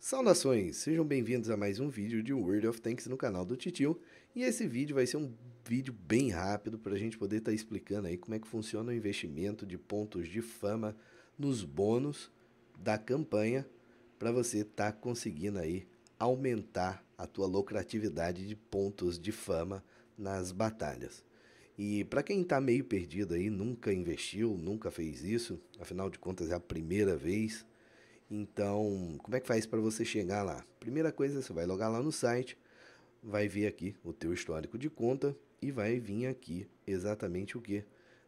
Saudações, sejam bem-vindos a mais um vídeo de Word of Tanks no canal do Titio e esse vídeo vai ser um vídeo bem rápido para a gente poder estar tá explicando aí como é que funciona o investimento de pontos de fama nos bônus da campanha para você estar tá conseguindo aí aumentar a tua lucratividade de pontos de fama nas batalhas. E para quem está meio perdido aí, nunca investiu, nunca fez isso, afinal de contas é a primeira vez então, como é que faz para você chegar lá? Primeira coisa, você vai logar lá no site, vai ver aqui o teu histórico de conta e vai vir aqui exatamente o que?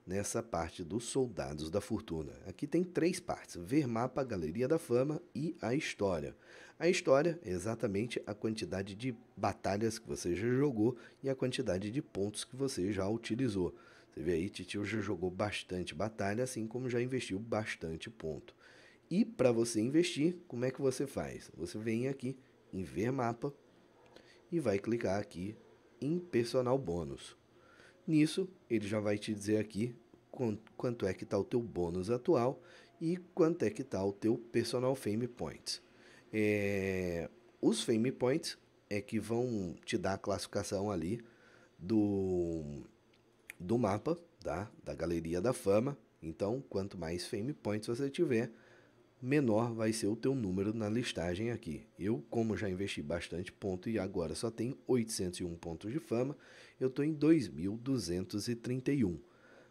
Nessa parte dos soldados da fortuna. Aqui tem três partes: ver mapa, galeria da fama e a história. A história é exatamente a quantidade de batalhas que você já jogou e a quantidade de pontos que você já utilizou. Você vê aí, Titio já jogou bastante batalha, assim como já investiu bastante ponto. E para você investir, como é que você faz? Você vem aqui em ver mapa e vai clicar aqui em personal bônus. Nisso, ele já vai te dizer aqui quanto é que está o teu bônus atual e quanto é que está o teu personal fame points. É, os fame points é que vão te dar a classificação ali do, do mapa, tá? da galeria da fama. Então, quanto mais fame points você tiver, menor vai ser o teu número na listagem aqui. Eu, como já investi bastante ponto e agora só tenho 801 pontos de fama, eu estou em 2.231.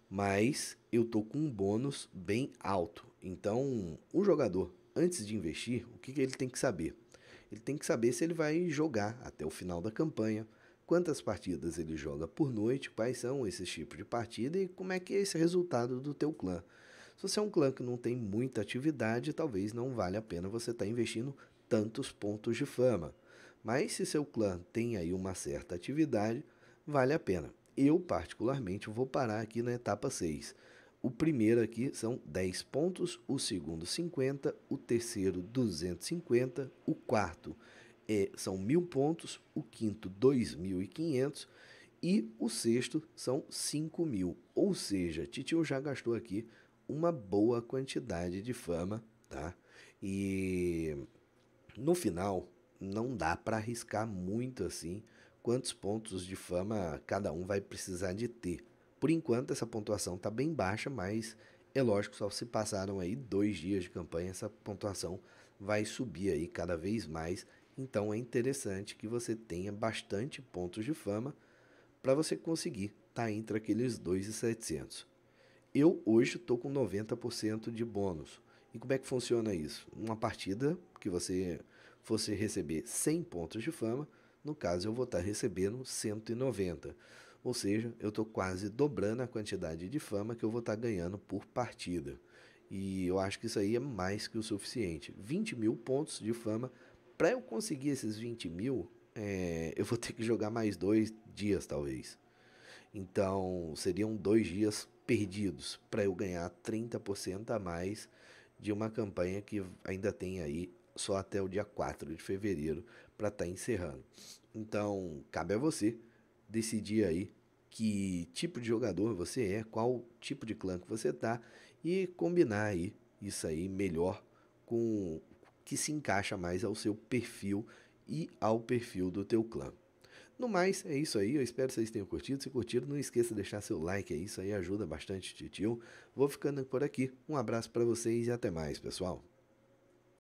Mas eu estou com um bônus bem alto. Então, o jogador, antes de investir, o que, que ele tem que saber? Ele tem que saber se ele vai jogar até o final da campanha, quantas partidas ele joga por noite, quais são esses tipos de partida e como é que é esse resultado do teu clã. Se você é um clã que não tem muita atividade, talvez não vale a pena você estar tá investindo tantos pontos de fama. Mas se seu clã tem aí uma certa atividade, vale a pena. Eu, particularmente, vou parar aqui na etapa 6. O primeiro aqui são 10 pontos, o segundo 50, o terceiro 250, o quarto é, são 1.000 pontos, o quinto 2.500 e o sexto são 5.000. Ou seja, Titio já gastou aqui uma boa quantidade de fama, tá? E no final não dá para arriscar muito assim quantos pontos de fama cada um vai precisar de ter. Por enquanto essa pontuação está bem baixa, mas é lógico só se passaram aí dois dias de campanha essa pontuação vai subir aí cada vez mais. Então é interessante que você tenha bastante pontos de fama para você conseguir estar tá entre aqueles 2.700. Eu hoje estou com 90% de bônus. E como é que funciona isso? Uma partida que você fosse receber 100 pontos de fama, no caso eu vou estar tá recebendo 190. Ou seja, eu estou quase dobrando a quantidade de fama que eu vou estar tá ganhando por partida. E eu acho que isso aí é mais que o suficiente. 20 mil pontos de fama. Para eu conseguir esses 20 mil, é, eu vou ter que jogar mais dois dias, talvez. Então, seriam dois dias perdidos para eu ganhar 30% a mais de uma campanha que ainda tem aí só até o dia 4 de fevereiro para estar tá encerrando. Então, cabe a você decidir aí que tipo de jogador você é, qual tipo de clã que você tá e combinar aí isso aí melhor com que se encaixa mais ao seu perfil e ao perfil do teu clã. No mais, é isso aí. Eu espero que vocês tenham curtido. Se curtiram, não esqueça de deixar seu like. É isso aí, ajuda bastante, titio. Vou ficando por aqui. Um abraço para vocês e até mais, pessoal.